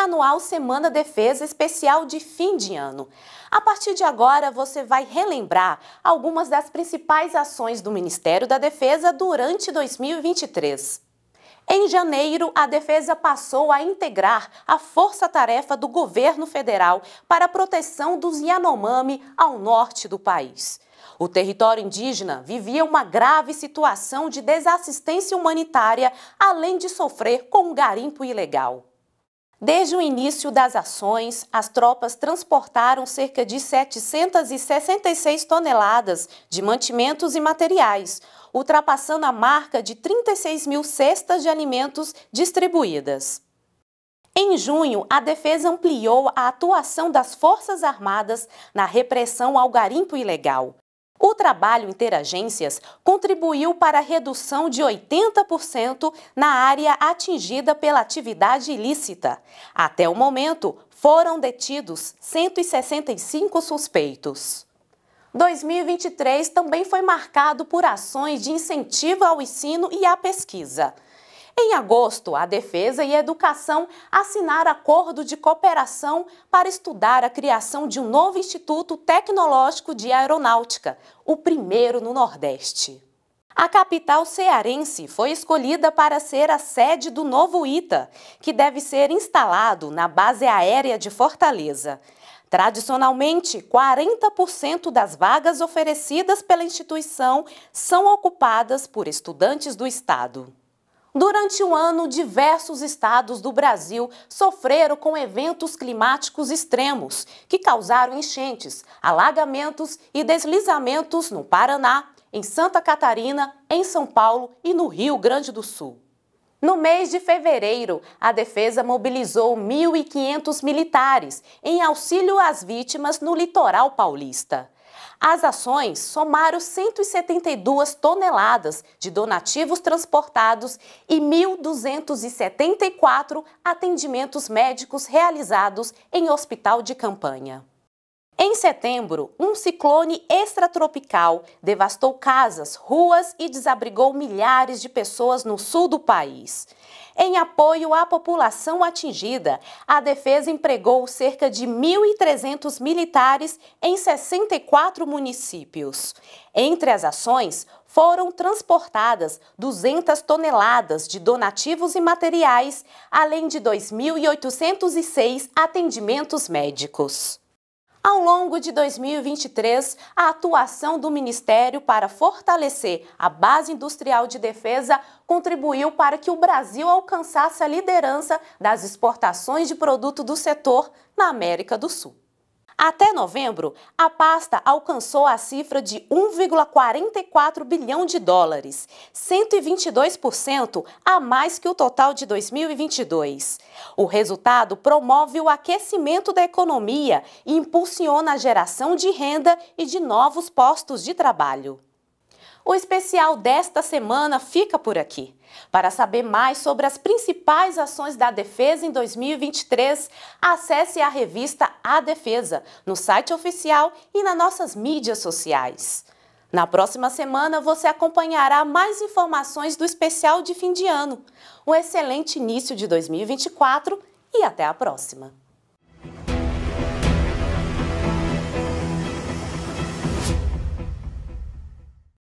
Anual Semana Defesa especial de fim de ano. A partir de agora, você vai relembrar algumas das principais ações do Ministério da Defesa durante 2023. Em janeiro, a Defesa passou a integrar a força-tarefa do governo federal para a proteção dos Yanomami ao norte do país. O território indígena vivia uma grave situação de desassistência humanitária, além de sofrer com um garimpo ilegal. Desde o início das ações, as tropas transportaram cerca de 766 toneladas de mantimentos e materiais, ultrapassando a marca de 36 mil cestas de alimentos distribuídas. Em junho, a defesa ampliou a atuação das Forças Armadas na repressão ao garimpo ilegal, o trabalho Interagências contribuiu para a redução de 80% na área atingida pela atividade ilícita. Até o momento, foram detidos 165 suspeitos. 2023 também foi marcado por ações de incentivo ao ensino e à pesquisa. Em agosto, a Defesa e a Educação assinaram acordo de cooperação para estudar a criação de um novo Instituto Tecnológico de Aeronáutica, o primeiro no Nordeste. A capital cearense foi escolhida para ser a sede do novo ITA, que deve ser instalado na base aérea de Fortaleza. Tradicionalmente, 40% das vagas oferecidas pela instituição são ocupadas por estudantes do estado. Durante o ano, diversos estados do Brasil sofreram com eventos climáticos extremos, que causaram enchentes, alagamentos e deslizamentos no Paraná, em Santa Catarina, em São Paulo e no Rio Grande do Sul. No mês de fevereiro, a defesa mobilizou 1.500 militares em auxílio às vítimas no litoral paulista. As ações somaram 172 toneladas de donativos transportados e 1.274 atendimentos médicos realizados em hospital de campanha. Em setembro, um ciclone extratropical devastou casas, ruas e desabrigou milhares de pessoas no sul do país em apoio à população atingida. A defesa empregou cerca de 1.300 militares em 64 municípios. Entre as ações, foram transportadas 200 toneladas de donativos e materiais, além de 2.806 atendimentos médicos. Ao longo de 2023, a atuação do Ministério para fortalecer a base industrial de defesa contribuiu para que o Brasil alcançasse a liderança das exportações de produto do setor na América do Sul. Até novembro, a pasta alcançou a cifra de 1,44 bilhão de dólares, 122% a mais que o total de 2022. O resultado promove o aquecimento da economia e impulsiona a geração de renda e de novos postos de trabalho. O especial desta semana fica por aqui. Para saber mais sobre as principais ações da Defesa em 2023, acesse a revista A Defesa no site oficial e nas nossas mídias sociais. Na próxima semana você acompanhará mais informações do especial de fim de ano. Um excelente início de 2024 e até a próxima!